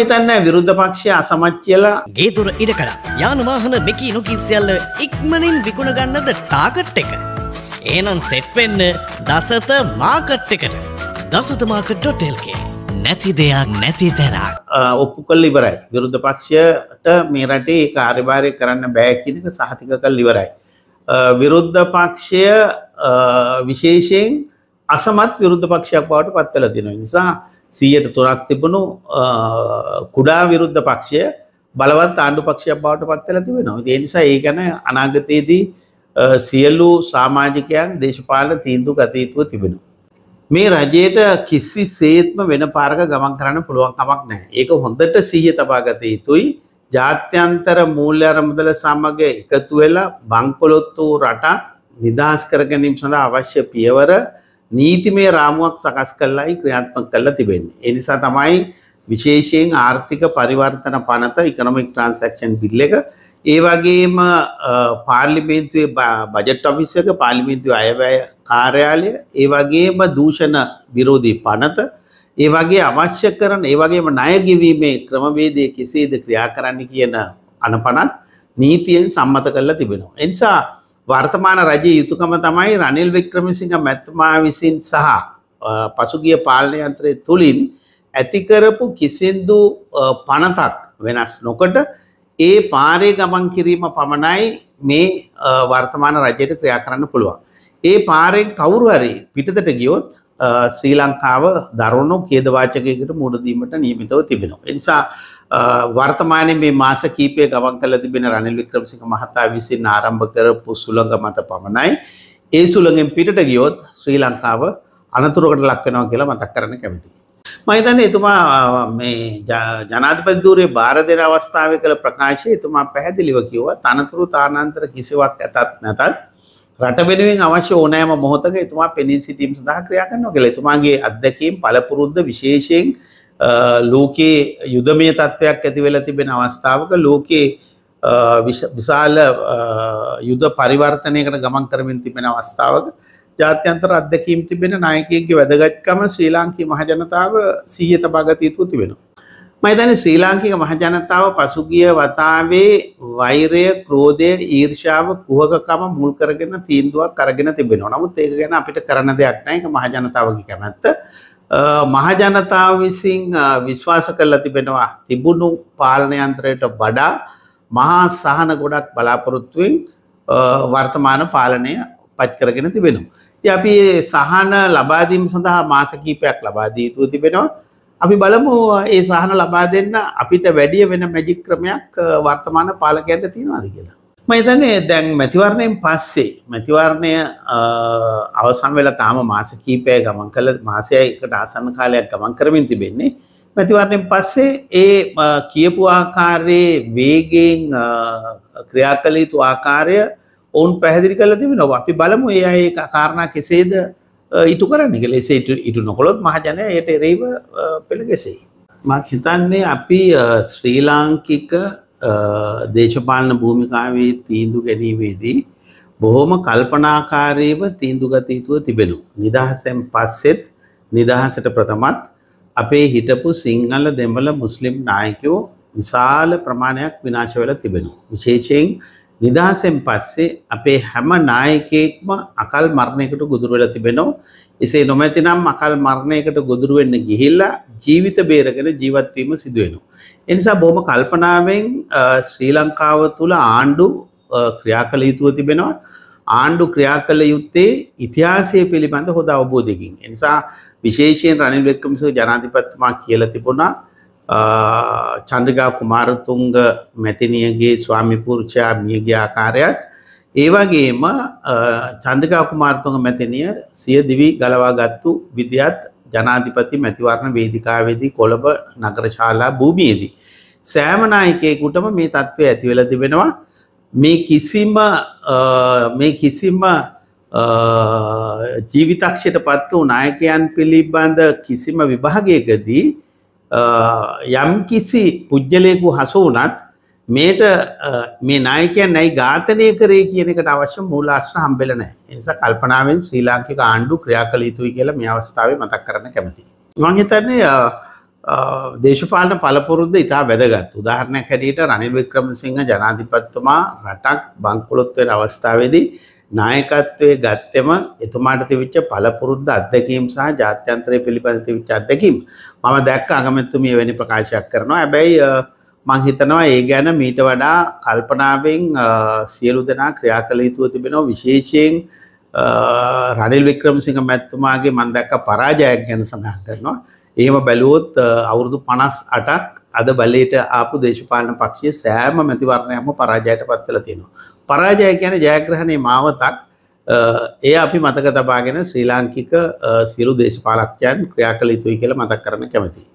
හිතන්න විරුද්ධ පක්ෂය අසමත් කියලා ගේතුර ඉඩ කඩා යානවාහන මෙකී නොකින් සියල්ල ඉක්මනින් විකුණ ගන්නද ටාකට් එක. ඒනම් සෙට්වෙන්න දසත මාකට් එකට දසතමාකට.ටල්කේ නැති දෙයක් නැති තැනක් ඔප්පු කල් ඉවරයි විරුද්ධ පක්ෂයට මේ රටේ කාර්යභාරය කරන්න බෑකිනක සහතික කල් ඉවරයි. විරුද්ධ පක්ෂය විශේෂයෙන් අසමත් විරුද්ධ පක්ෂයක් බවට පත්වල දෙෙන නිසා සීයට තුනක් තිබුණු කුඩා විරුද්ධ පක්ෂය බලවත් ආණ්ඩු පක්ෂයක් බවට පත්වෙලා තිබෙනවා. ඒ නිසා ඒ ගැන අනාගතයේදී සියලු සමාජිකයන් දේශපාලන තීන්දුව ගත යුතුව තිබෙනවා. මේ රජයට කිසිසේත්ම වෙන පාරක ගමන් කරන්න පුළුවන් කමක් නැහැ. ඒක හොඳට සිහිය තබා ගත යුතුයි. ජාත්‍යන්තර මූල්‍ය අරමුදල සමග එකතු වෙලා බංකොලොත්තු රටක් නිදහස් කර ගැනීම සඳහා අවශ්‍ය පියවර නීතිමය රාමුවක් සකස් කරලායි ක්‍රියාත්මක කරලා තිබෙන්නේ. ඒ නිසා තමයි විශේෂයෙන් ආර්ථික පරිවර්තන පනත ඉකොනොමික් ට්‍රාන්සැක්ෂන් බිල් එක ඒ වගේම පාර්ලිමේන්තුවේ බජට් ඔෆිස් එක පාර්ලිමේන්තුවේ අයවැය කාර්යාලය ඒ වගේම දූෂණ විරෝධී පනත ඒ වගේ අවශ්‍ය කරන ඒ වගේම ණය ගෙවීමේ ක්‍රමවේදය කෙසේද ක්‍රියා කරන්න කියන අනපනත් නීතියෙන් සම්මත කරලා තිබෙනවා. ඒ නිසා වර්තමාන රජයේ යුතුකම තමයි රනිල් වික්‍රමසිංහ මැතිතුමා විසින් සහ පසුගිය පාලනයන්ත්‍රය තුළින් ඇතිකරපු කිසිදු පනතක් වෙනස් නොකට ඒ පාරේ ගමන් කිරීම පමණයි මේ වර්තමාන රජයට ක්‍රියා කරන්න පුළුවන්. ඒ පාරෙන් කවුරු හරි පිටතට ගියොත් ශ්‍රී ලංකාව දරුණු කේදවාචකයකට මුහුණ දීමට නියමිතව තිබෙනවා. ඒ නිසා වර්තමානය මේ මාස කීපය ගමන් කළ තිබෙන රනිල් වික්‍රමසිංහ මහතා විසින් ආරම්භ කරපු සුළඟ මත පමණයි. ඒ සුළඟෙන් පිටට ගියොත් ශ්‍රී ලංකාව අනතුරකට ලක් වෙනවා කියලා මතක් කරන්න කැමතියි. මම හිතන්නේ එතුමා මේ ජනාධිපති ධූරයේ බාර දෙන අවස්ථාවේ කළ ප්‍රකාශය එතුමා පැහැදිලිව කිව්වා තනතුරු තානාන්තර කිසිවක් ඇතත් නැතත් රට වෙනුවෙන් අවශ්‍ය ඕනෑම මොහොතක එතුමා පෙනී සිටීම සඳහා ක්‍රියා කරනවා කියලා. එතුමාගේ අත්දැකීම් පළපුරුද්ද විශේෂයෙන් ලෝකයේ යුදමය තත්ත්වයක් ඇතිවෙලා තිබෙන අවස්ථාවක ලෝකයේ විශාල යුද පරිවර්තනයකට ගමන් කරමින් තිබෙන අවස්ථාවක ජාත්‍යන්තර අධ්‍යකීම් තිබෙන නායකයගේ වැදගත්කම ශ්‍රී ලාංකී මහජනතාව සීය තබාගතයුතු තිබෙනවා. මයිතන ශ්‍රී ලාංකික මහජනතාව පසුගිය වතාවේ වෛරය ක්‍රෝධය ඊර්ෂාව කුහකකම මුල් කරගෙන තීන්දුවක් කරගෙන තිබෙනවා. නමුත් ඒක ගැන අපිට කරන දෙයක් නැහැ. ඒක මහජනතාවගේ කැමැත්ත. මහජනතාව විසින් විශ්වාස කරලා තිබෙනවා තිබුණු පාලනයන්ත්‍රයට වඩා මහා සහන ගොඩක් බලාපොරොත්තුවෙන් වර්තමාන පාලනය පත් කරගෙන තිබෙනවා. ඉතින් අපි සහන ලබා දීම සඳහා මාස කිහිපයක් ලබා දී යුතුව තිබෙනවා. අපි බලමු ඒ සහන ලබා දෙන්න අපිට වැඩිය වෙන මැජික් ක්‍රමයක් වර්තමාන පාලකයන්ට තියෙනවද කියලා. මහිතන්නේ දැන් මැතිවරණයෙන් පස්සේ මැතිවරණය අවසන් වෙලා තාම මාස කීපය ගමන් කළ මාසයකට ආසන්න කාලයක් ගමන් කරමින් තිබෙන්නේ මැතිවරණයෙන් පස්සේ ඒ කියපු ආකාරයේ වේගෙන් ක්‍රියා කළ යුතු ආකාරය ඔවුන් පැහැදිලි කරලා තිබෙනවා අපි බලමු ඒ අය කාරණා කෙසේද ඉටු කරන්නේ කියලා එසේ ඉටු නොකළොත් මහජනයා එයට එරෙහිව පෙළගැසෙයි මම හිතන්නේ අපි ශ්‍රී ලාංකික දේශපාලන භූමිකාවේ තීන්දු ගැනීමේදී බොහොම කල්පනාකාරීව තීන්දු ගත යුතුව තිබෙනු. නිදහසෙන් පස්සෙත් නිදහසට ප්‍රථමත් අපේ හිටපු සිංහල දෙමළ මුස්ලිම් නායකයෝ විශාල ප්‍රමාණයක් විනාශ වෙලා තිබෙනවා. විශේෂයෙන් නිදහසෙන් පස්සේ අපේ හැම නායකයෙක්ම අකල් මරණයකට ගොදුරු වෙලා තිබෙනවා. එසේ නොමැතිනම් අකල් මරණයකට ගොදුරු වෙන්න ගිහිල්ලා ජීවිත බේරගෙන ජීවත් වීම සිදු වෙනවා. ඒ නිසා බොහොම කල්පනාවෙන් ශ්‍රී ලංකාව තුල ආණ්ඩු ක්‍රියා කළ යුතුව තිබෙනවා. ආණ්ඩු ක්‍රියා කළ යුත්තේ ඉතිහාසය පිළිබඳ හොඳ අවබෝධයකින්. ඒ නිසා විශේෂයෙන් රනිල් වික්‍රමසිංහ ජනාධිපතිතුමා කියලා තිබුණා චන්දගා කුමාරතුංග මැතිනියගේ ස්වාමිපුරුෂයා මියගේ ආකාරයත් ඒවගේම චන්දගා කුමාරතුංග මැතිනිය සිය දිවි ගලවා ගත්තු විදිහත් ජනාධිපති මැතිවරණ වේදිකාවේදී කොළඹ නගරශාලා භූමියේදී. සෑම නායකයෙකුටම මේ තත්ත්වය ඇතිවෙලා තිබෙනවා මේ කිසිම මේ කිසිම ජීවිතක්ෂයට පත් වූ නායකයන් පිළිබඳ කිසිම විභාගයකදී යම් කිසි පුද්ගලයෙකු හසු වුණත් මේට මේ නායකයන් නැයි ඝාතනය කරේ කියන එකට අවශ්‍ය මූලාශ්‍ර හම්බෙලා නැහැ. ඒ නිසා කල්පනාවෙන් ශ්‍රී ලාංකික ආණ්ඩු ක්‍රියා කළ යුතුයි කියලා මේ අවස්ථාවේ මතක් කරන්න කැමතියි. මම හිතන්නේ දේශපාලන පළපුරුද්ද ඉතා වැදගත්. උදාහරණයක් හැටියට රනිල් වික්‍රමසිංහ ජනාධිපතිතුමා රටක් බංකොලොත් වෙන අවස්ථාවේදී නායකත්වයේ ගත්තෙම එතුමාට තිබිච්ච පළපුරුද්ද අත්දැකීම් සහ ජාත්‍යන්තරය පිළිබඳ තිබිච්ච අත්දැකීම් මම දැක්ක අගමැතිතුමිය වෙනි ප්‍රකාශයක් කරනවා. හැබැයි මං හිතනවා ඒ ගැන මීට වඩා කල්පනාවෙන් සියලු දෙනා ක්‍රියා කළ යුතුව තිබෙනවා විශේෂයෙන් රනිල් වික්‍රමසිංහ මැතිතුමාගේ මම දැක්ක පරාජයක් ගැන සඳහන් කරනවා. එහෙම බැලුවොත් අවුරුදු 58ක් අද බලයට ආපු දේශපාලන පක්ෂයේ සෑම මැතිවරණයක්ම පරාජයට පත් වෙලා තියෙනවා. පරාජය කියන ජයග්‍රහණය මාවතක් ඒ අපි මතක තබාගෙන ශ්‍රී ලාංකික සියලු දේශපාලක්ඥයන් ක්‍රියා කළ යුතුයි කියලා මතක් කරන කැමතියි.